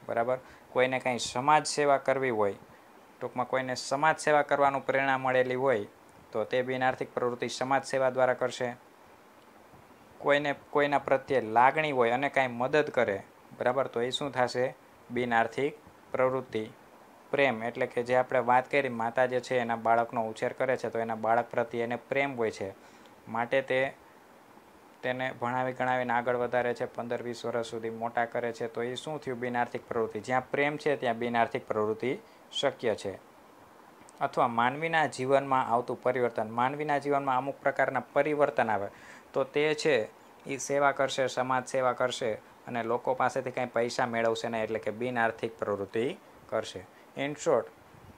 S1: બરાબર કોઈને કાંઈ સમાજ સેવા કરવી હોય ટૂંકમાં કોઈને સમાજ સેવા કરવાનું પ્રેરણા મળેલી હોય તો તે બિન આર્થિક પ્રવૃત્તિ સમાજ સેવા દ્વારા કરશે કોઈને કોઈના પ્રત્યે લાગણી હોય અને કાંઈ મદદ કરે બરાબર તો એ શું થશે બિન આર્થિક પ્રવૃત્તિ પ્રેમ એટલે કે જે આપણે વાત કરી માતા જે છે એના બાળકનો ઉછેર કરે છે તો એના બાળક પ્રત્યે એને પ્રેમ હોય છે માટે તે તેને ભણાવી ગણાવીને આગળ વધારે છે પંદર વીસ વર્ષ સુધી મોટા કરે છે તો એ શું થયું બિનઆર્થિક પ્રવૃત્તિ જ્યાં પ્રેમ છે ત્યાં બિનઆર્થિક પ્રવૃત્તિ શક્ય છે અથવા માનવીના જીવનમાં આવતું પરિવર્તન માનવીના જીવનમાં અમુક પ્રકારના પરિવર્તન આવે તો તે છે એ સેવા કરશે સમાજ સેવા કરશે અને લોકો પાસેથી કંઈ પૈસા મેળવશે નહીં એટલે કે બિનઆર્થિક પ્રવૃત્તિ કરશે ઇન શોર્ટ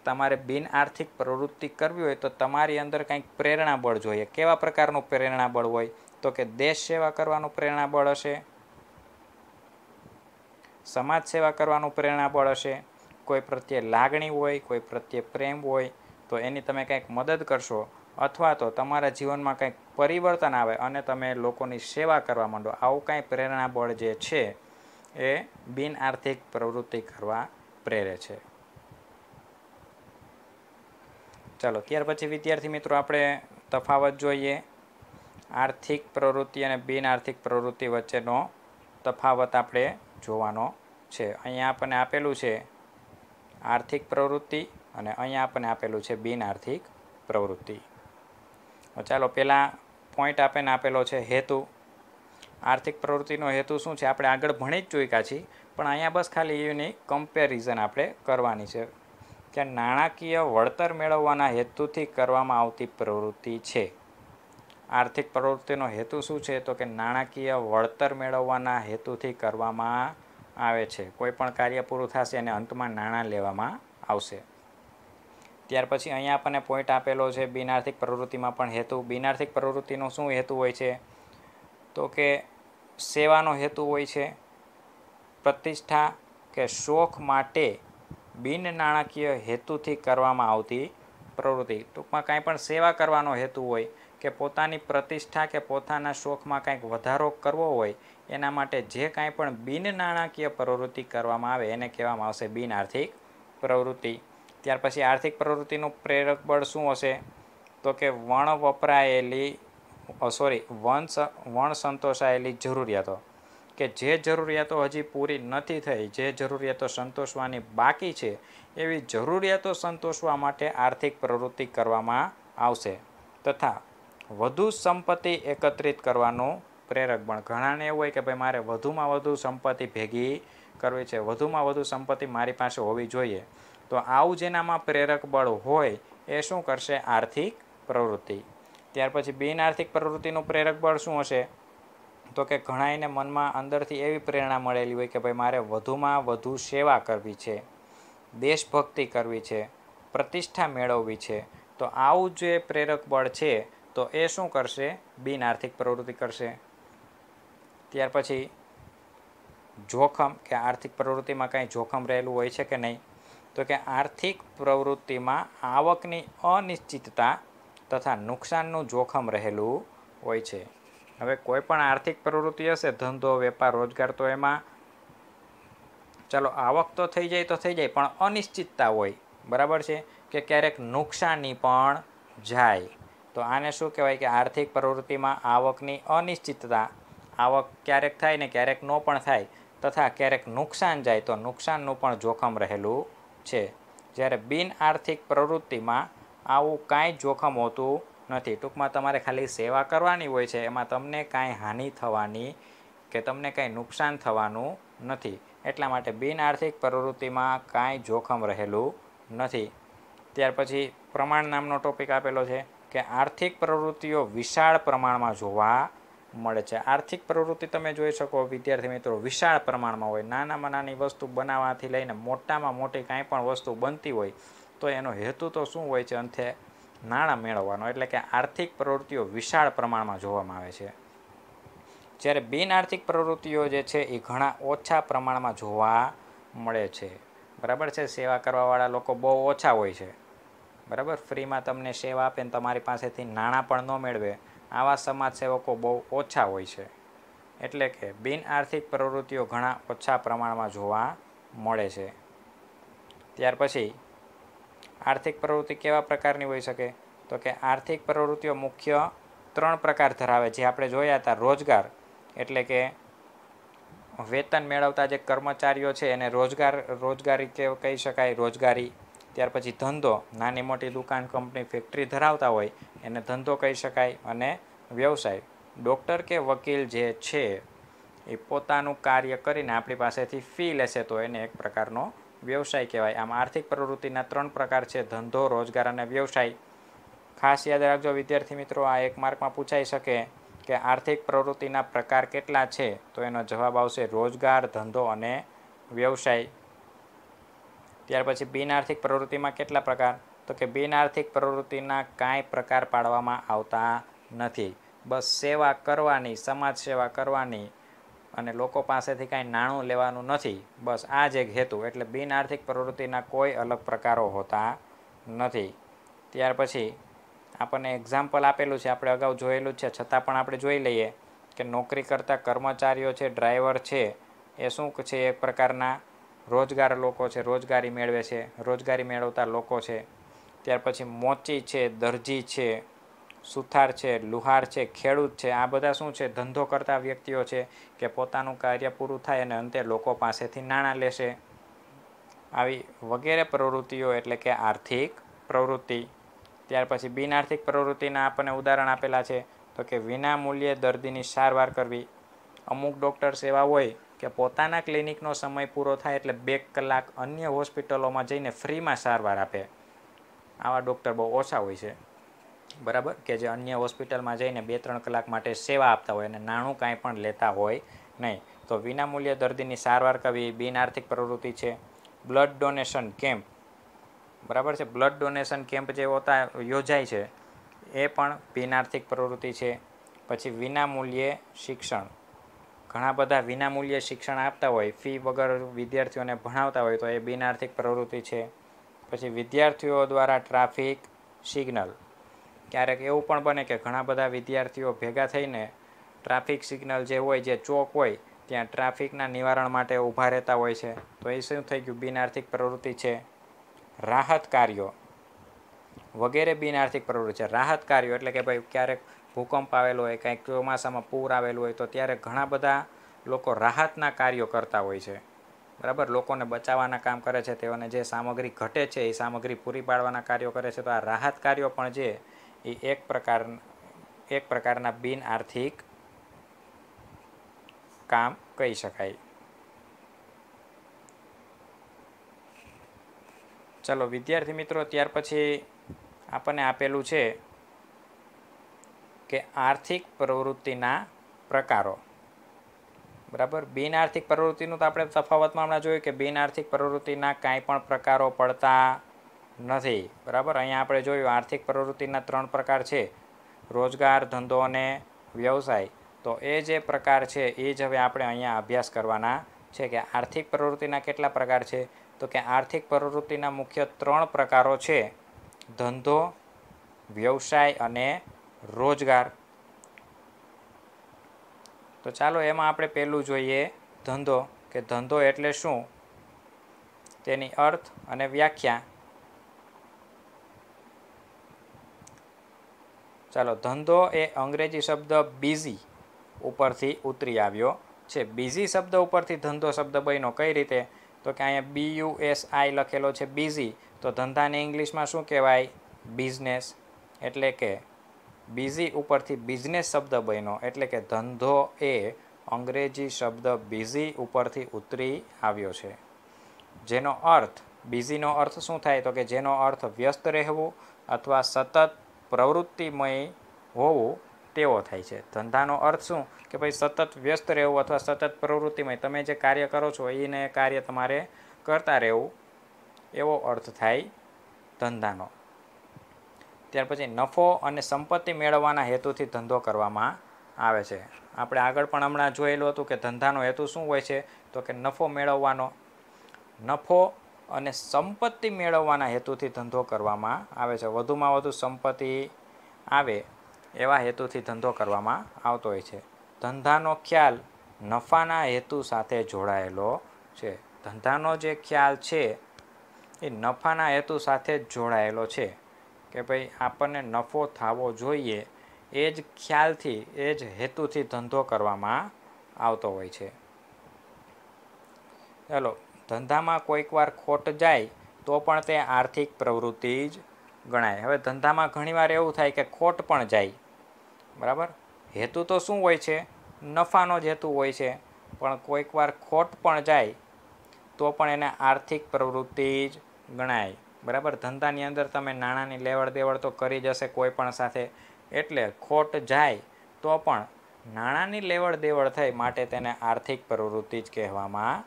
S1: તમારે બિનઆર્થિક પ્રવૃત્તિ કરવી હોય તો તમારી અંદર કંઈક પ્રેરણા બળ જોઈએ કેવા પ્રકારનું પ્રેરણા બળ હોય તો કે દેશ સેવા કરવાનું પ્રેરણાબળ હશે સમાજ સેવા કરવાનું પ્રેરણાબળ હશે કોઈ પ્રત્યે લાગણી હોય કોઈ પ્રત્યે પ્રેમ હોય તો એની તમે કંઈક મદદ કરશો અથવા તો તમારા જીવનમાં કંઈક પરિવર્તન આવે અને તમે લોકોની સેવા કરવા માંડો આવું કાંઈ પ્રેરણાબળ જે છે એ બિન આર્થિક પ્રવૃત્તિ કરવા પ્રેરે છે ચાલો ત્યાર પછી વિદ્યાર્થી મિત્રો આપણે તફાવત જોઈએ આર્થિક પ્રવૃત્તિ અને બિન આર્થિક પ્રવૃત્તિ વચ્ચેનો તફાવત આપણે જોવાનો છે અહીંયા આપણને આપેલું છે આર્થિક પ્રવૃત્તિ અને અહીંયા આપણને આપેલું છે બિન આર્થિક પ્રવૃત્તિ ચાલો પહેલાં પોઈન્ટ આપણને આપેલો છે હેતુ આર્થિક પ્રવૃત્તિનો હેતુ શું છે આપણે આગળ ભણી જ ચૂક્યા છીએ પણ અહીંયા બસ ખાલી એની કમ્પેરિઝન આપણે કરવાની છે કે નાણાકીય વળતર મેળવવાના હેતુથી કરવામાં આવતી પ્રવૃત્તિ છે આર્થિક પ્રવૃત્તિનો હેતુ શું છે તો કે નાણાકીય વળતર મેળવવાના હેતુથી કરવામાં આવે છે કોઈ પણ કાર્ય પૂરું થશે અને અંતમાં નાણાં લેવામાં આવશે ત્યાર પછી અહીંયા આપણને પોઈન્ટ આપેલો છે બિનઆર્થિક પ્રવૃત્તિમાં પણ હેતુ બિનઆર્થિક પ્રવૃત્તિનો શું હેતુ હોય છે તો કે સેવાનો હેતુ હોય છે પ્રતિષ્ઠા કે શોખ માટે બિન નાણાકીય હેતુથી કરવામાં આવતી પ્રવૃત્તિ ટૂંકમાં કાંઈ પણ સેવા કરવાનો હેતુ હોય કે પોતાની પ્રતિષ્ઠા કે પોતાના શોખમાં કંઈક વધારો કરવો હોય એના માટે જે કાંઈ પણ બિન નાણાકીય પ્રવૃત્તિ કરવામાં આવે એને કહેવામાં આવશે બિન આર્થિક પ્રવૃત્તિ ત્યાર પછી આર્થિક પ્રવૃત્તિનું પ્રેરક બળ શું હશે તો કે વણ વપરાયેલી સોરી વન વણ સંતોષાયેલી જરૂરિયાતો કે જે જરૂરિયાતો હજી પૂરી નથી થઈ જે જરૂરિયાતો સંતોષવાની બાકી છે એવી જરૂરિયાતો સંતોષવા માટે આર્થિક પ્રવૃત્તિ કરવામાં આવશે તથા વધુ સંપત્તિ એકત્રિત કરવાનું પ્રેરક પણ ઘણાને એવું હોય કે ભાઈ મારે વધુમાં વધુ સંપત્તિ ભેગી કરવી છે વધુમાં વધુ સંપત્તિ મારી પાસે હોવી જોઈએ તો આવું જેનામાં પ્રેરક બળ હોય એ શું કરશે આર્થિક પ્રવૃત્તિ ત્યાર પછી બિન આર્થિક પ્રવૃત્તિનું પ્રેરક બળ શું હશે તો કે ઘણાઈને મનમાં અંદરથી એવી પ્રેરણા મળેલી હોય કે ભાઈ મારે વધુમાં વધુ સેવા કરવી છે દેશભક્તિ કરવી છે પ્રતિષ્ઠા મેળવવી છે તો આવું જે પ્રેરક બળ છે તો એ શું કરશે બિન આર્થિક પ્રવૃત્તિ કરશે ત્યાર પછી જોખમ કે આર્થિક પ્રવૃત્તિમાં કંઈ જોખમ રહેલું હોય છે કે નહીં તો કે આર્થિક પ્રવૃત્તિમાં આવકની અનિશ્ચિતતા તથા નુકસાનનું જોખમ રહેલું હોય છે હવે કોઈ પણ આર્થિક પ્રવૃત્તિ હશે ધંધો વેપાર રોજગાર તો એમાં ચાલો આવક તો થઈ જાય તો થઈ જાય પણ અનિશ્ચિતતા હોય બરાબર છે કે ક્યારેક નુકસાની પણ જાય તો આને શું કહેવાય કે આર્થિક પ્રવૃત્તિમાં આવકની અનિશ્ચિતતા આવક ક્યારેક થાય ને ક્યારેક ન પણ થાય તથા ક્યારેક નુકસાન જાય તો નુકસાનનું પણ જોખમ રહેલું છે જ્યારે બિન આર્થિક પ્રવૃત્તિમાં આવું કાંઈ જોખમ હોતું નથી ટૂંકમાં તમારે ખાલી સેવા કરવાની હોય છે એમાં તમને કાંઈ હાનિ થવાની કે તમને કાંઈ નુકસાન થવાનું નથી એટલા માટે બિન આર્થિક પ્રવૃત્તિમાં કાંઈ જોખમ રહેલું નથી ત્યાર પછી પ્રમાણ નામનો ટોપિક આપેલો છે કે આર્થિક પ્રવૃત્તિઓ વિશાળ પ્રમાણમાં જોવા મળે છે આર્થિક પ્રવૃત્તિ તમે જોઈ શકો વિદ્યાર્થી મિત્રો વિશાળ પ્રમાણમાં હોય નાનામાં નાની વસ્તુ બનાવવાથી લઈને મોટામાં મોટી કાંઈ પણ વસ્તુ બનતી હોય તો એનો હેતુ તો શું હોય છે અંતે નાણાં મેળવવાનો એટલે કે આર્થિક પ્રવૃત્તિઓ વિશાળ પ્રમાણમાં જોવામાં આવે છે જ્યારે બિન આર્થિક પ્રવૃત્તિઓ જે છે એ ઘણા ઓછા પ્રમાણમાં જોવા મળે છે બરાબર છે સેવા કરવાવાળા લોકો બહુ ઓછા હોય છે બરાબર ફ્રીમાં તમને સેવા આપે ને તમારી પાસેથી નાણાં પણ ન મેળવે આવા સમાજસેવકો બહુ ઓછા હોય છે એટલે કે બિન આર્થિક પ્રવૃત્તિઓ ઘણા ઓછા પ્રમાણમાં જોવા મળે છે ત્યાર પછી આર્થિક પ્રવૃત્તિ કેવા પ્રકારની હોઈ શકે તો કે આર્થિક પ્રવૃત્તિઓ મુખ્ય ત્રણ પ્રકાર ધરાવે જે આપણે જોયા હતા રોજગાર એટલે કે વેતન મેળવતા જે કર્મચારીઓ છે એને રોજગાર રોજગારી કે કહી શકાય રોજગારી ત્યાર પછી ધંધો નાની મોટી દુકાન કંપની ફેક્ટરી ધરાવતા હોય એને ધંધો કહી શકાય અને વ્યવસાય ડૉક્ટર કે વકીલ જે છે એ પોતાનું કાર્ય કરીને આપણી પાસેથી ફી લેશે તો એને એક પ્રકારનો વ્યવસાય કહેવાય આમ આર્થિક પ્રવૃત્તિના ત્રણ પ્રકાર છે ધંધો રોજગાર અને વ્યવસાય ખાસ યાદ રાખજો વિદ્યાર્થી મિત્રો આ એક માર્કમાં પૂછાઈ શકે કે આર્થિક પ્રવૃત્તિના પ્રકાર કેટલા છે તો એનો જવાબ આવશે રોજગાર ધંધો અને વ્યવસાય ત્યાર પછી બિન આર્થિક પ્રવૃત્તિમાં કેટલા પ્રકાર તો કે બિન આર્થિક પ્રવૃત્તિના કાંઈ પ્રકાર પાડવામાં આવતા નથી બસ સેવા કરવાની સમાજ સેવા કરવાની અને લોકો પાસેથી કાંઈ નાણું લેવાનું નથી બસ આ જ એક હેતુ એટલે બિન આર્થિક પ્રવૃત્તિના કોઈ અલગ પ્રકારો હોતા નથી ત્યાર પછી આપણને એક્ઝામ્પલ આપેલું છે આપણે અગાઉ જોયેલું છે છતાં પણ આપણે જોઈ લઈએ કે નોકરી કરતા કર્મચારીઓ છે ડ્રાઈવર છે એ શું છે એક પ્રકારના રોજગાર લોકો છે રોજગારી મેળવે છે રોજગારી મેળવતા લોકો છે ત્યાર પછી મોચી છે દરજી છે સુથાર છે લુહાર છે ખેડૂત છે આ બધા શું છે ધંધો કરતા વ્યક્તિઓ છે કે પોતાનું કાર્ય પૂરું થાય અને અંતે લોકો પાસેથી નાણાં લેશે આવી વગેરે પ્રવૃત્તિઓ એટલે કે આર્થિક પ્રવૃત્તિ ત્યાર પછી બિન આર્થિક પ્રવૃત્તિના આપણને ઉદાહરણ આપેલા છે તો કે વિના મૂલ્યે દર્દીની સારવાર કરવી અમુક ડૉક્ટર્સ એવા હોય કે પોતાના ક્લિનિકનો સમય પૂરો થાય એટલે બે કલાક અન્ય હોસ્પિટલોમાં જઈને ફ્રીમાં સારવાર આપે આવા ડૉક્ટર બહુ ઓછા હોય છે બરાબર કે જે અન્ય હોસ્પિટલમાં જઈને બે ત્રણ કલાક માટે સેવા આપતા હોય અને નાણું કાંઈ પણ લેતા હોય નહીં તો વિનામૂલ્ય દર્દીની સારવાર કરવી બિન આર્થિક પ્રવૃત્તિ છે બ્લડ ડોનેશન કેમ્પ બરાબર છે બ્લડ ડોનેશન કેમ્પ જે હોતા યોજાય છે એ પણ બિન આર્થિક પ્રવૃત્તિ છે પછી વિનામૂલ્યે શિક્ષણ ઘણા બધા વિનામૂલ્યે શિક્ષણ આપતા હોય ફી વગર વિદ્યાર્થીઓને ભણાવતા હોય તો એ બિનઆર્થિક પ્રવૃત્તિ છે પછી વિદ્યાર્થીઓ દ્વારા ટ્રાફિક સિગ્નલ ક્યારેક એવું પણ બને કે ઘણા બધા વિદ્યાર્થીઓ ભેગા થઈને ટ્રાફિક સિગ્નલ જે હોય જે ચોક હોય ત્યાં ટ્રાફિકના નિવારણ માટે ઊભા રહેતા હોય છે તો એ શું થઈ ગયું બિનઆર્થિક પ્રવૃત્તિ છે રાહત કાર્યો વગેરે બિનઆર્થિક પ્રવૃત્તિ છે રાહત કાર્યો એટલે કે ભાઈ ક્યારેક ભૂકંપ આવેલો હોય કાંઈક ચોમાસામાં પૂર આવેલું હોય તો ત્યારે ઘણા બધા લોકો રાહતના કાર્યો કરતા હોય છે બરાબર લોકોને બચાવવાના કામ કરે છે તેઓને જે સામગ્રી ઘટે છે એ સામગ્રી પૂરી પાડવાના કાર્યો કરે છે તો આ રાહત કાર્યો પણ જે એ એક પ્રકાર એક પ્રકારના બિન આર્થિક કામ કહી શકાય ચલો વિદ્યાર્થી મિત્રો ત્યાર પછી આપણને આપેલું છે કે આર્થિક પ્રવૃત્તિના પ્રકારો બરાબર બિન આર્થિક પ્રવૃત્તિનું તો આપણે તફાવતમાં હમણાં જોયું કે બિન આર્થિક પ્રવૃત્તિના કાંઈ પણ પ્રકારો પડતા નથી બરાબર અહીંયા આપણે જોયું આર્થિક પ્રવૃત્તિના ત્રણ પ્રકાર છે રોજગાર ધંધો અને વ્યવસાય તો એ જે પ્રકાર છે એ જ હવે આપણે અહીંયા અભ્યાસ કરવાના છે કે આર્થિક પ્રવૃત્તિના કેટલા પ્રકાર છે તો કે આર્થિક પ્રવૃત્તિના મુખ્ય ત્રણ પ્રકારો છે ધંધો વ્યવસાય અને રોજગાર તો ચાલો એમાં આપણે પહેલું જોઈએ ધંધો કે ધંધો એટલે શું તેની અર્થ અને વ્યાખ્યા ચાલો ધંધો એ અંગ્રેજી શબ્દ બીઝી ઉપરથી ઉતરી આવ્યો છે બીઝી શબ્દ ઉપરથી ધંધો શબ્દ બન્યો કઈ રીતે તો કે અહીંયા બી યુ એસ આઈ લખેલો છે બીઝી તો ધંધાને ઇંગ્લિશમાં શું કહેવાય બિઝનેસ એટલે કે બીઝી ઉપરથી બિઝનેસ શબ્દ બન્યો એટલે કે ધંધો એ અંગ્રેજી શબ્દ બીઝી ઉપરથી ઉતરી આવ્યો છે જેનો અર્થ બીઝીનો અર્થ શું થાય તો કે જેનો અર્થ વ્યસ્ત રહેવું અથવા સતત પ્રવૃત્તિમય હોવું તેવો થાય છે ધંધાનો અર્થ શું કે ભાઈ સતત વ્યસ્ત રહેવું અથવા સતત પ્રવૃત્તિમય તમે જે કાર્ય કરો છો એને કાર્ય તમારે કરતા રહેવું એવો અર્થ થાય ધંધાનો ત્યાર પછી નફો અને સંપત્તિ મેળવવાના હેતુથી ધંધો કરવામાં આવે છે આપણે આગળ પણ હમણાં જોયેલું હતું કે ધંધાનો હેતુ શું હોય છે તો કે નફો મેળવવાનો નફો અને સંપત્તિ મેળવવાના હેતુથી ધંધો કરવામાં આવે છે વધુમાં વધુ સંપત્તિ આવે એવા હેતુથી ધંધો કરવામાં આવતો હોય છે ધંધાનો ખ્યાલ નફાના હેતુ સાથે જોડાયેલો છે ધંધાનો જે ખ્યાલ છે એ નફાના હેતુ સાથે જ જોડાયેલો છે કે ભાઈ આપણને નફો થવો જોઈએ એ જ ખ્યાલથી એ જ હેતુથી ધંધો કરવામાં આવતો હોય છે ચાલો ધંધામાં કોઈકવાર ખોટ જાય તો પણ તે આર્થિક પ્રવૃત્તિ જ ગણાય હવે ધંધામાં ઘણીવાર એવું થાય કે ખોટ પણ જાય બરાબર હેતુ તો શું હોય છે નફાનો જ હેતુ હોય છે પણ કોઈકવાર ખોટ પણ જાય તો પણ એને આર્થિક પ્રવૃત્તિ જ ગણાય બરાબર ધંધાની અંદર તમે નાણાંની લેવડ દેવડ તો કરી જશે કોઈ પણ સાથે એટલે ખોટ જાય તો પણ નાણાંની લેવડ દેવડ થઈ માટે તેને આર્થિક પ્રવૃત્તિ જ કહેવામાં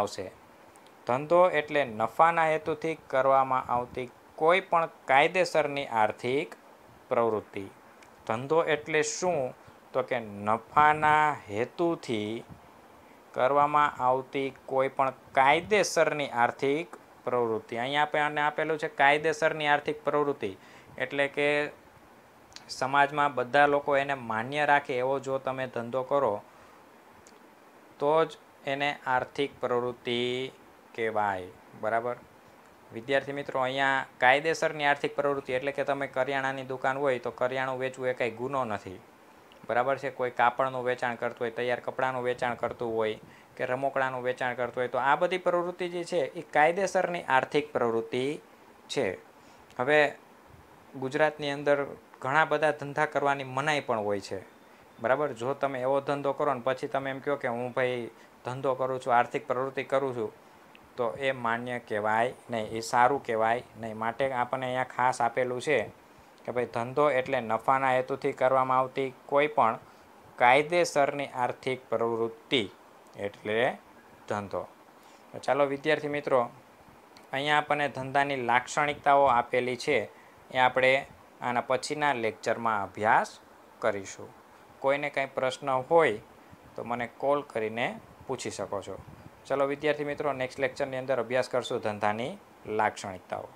S1: આવશે ધંધો એટલે નફાના હેતુથી કરવામાં આવતી કોઈ પણ કાયદેસરની આર્થિક પ્રવૃત્તિ ધંધો એટલે શું તો કે નફાના હેતુથી કરવામાં આવતી કોઈ પણ કાયદેસરની આર્થિક પ્રવૃત્તિ અહીંયા આપણે આને આપેલું છે કાયદેસરની આર્થિક પ્રવૃત્તિ એટલે કે સમાજમાં બધા લોકો એને માન્ય રાખે એવો જો તમે ધંધો કરો તો જ એને આર્થિક પ્રવૃત્તિ કહેવાય બરાબર વિદ્યાર્થી મિત્રો અહીંયા કાયદેસરની આર્થિક પ્રવૃત્તિ એટલે કે તમે કરિયાણાની દુકાન હોય તો કરિયાણું વેચવું એ કાંઈ ગુનો નથી બરાબર છે કોઈ કાપડનું વેચાણ કરતું હોય તૈયાર કપડાનું વેચાણ કરતું હોય કે રમકડાનું વેચાણ કરતો હોય તો આ બધી પ્રવૃત્તિ જે છે એ કાયદેસરની આર્થિક પ્રવૃત્તિ છે હવે ગુજરાતની અંદર ઘણા બધા ધંધા કરવાની મનાઈ પણ હોય છે બરાબર જો તમે એવો ધંધો કરો ને પછી તમે એમ કહો કે હું ભાઈ ધંધો કરું છું આર્થિક પ્રવૃત્તિ કરું છું તો એ માન્ય કહેવાય નહીં એ સારું કહેવાય નહીં માટે આપણને અહીંયા ખાસ આપેલું છે કે ભાઈ ધંધો એટલે નફાના હેતુથી કરવામાં આવતી કોઈ પણ કાયદેસરની આર્થિક પ્રવૃત્તિ એટલે ધંધો ચાલો વિદ્યાર્થી મિત્રો અહીંયા આપણને ધંધાની લાક્ષણિકતાઓ આપેલી છે એ આપણે આના પછીના લેક્ચરમાં અભ્યાસ કરીશું કોઈને કંઈ પ્રશ્ન હોય તો મને કોલ કરીને પૂછી શકો છો ચલો વિદ્યાર્થી મિત્રો નેક્સ્ટ લેક્ચરની અંદર અભ્યાસ કરશું ધંધાની લાક્ષણિકતાઓ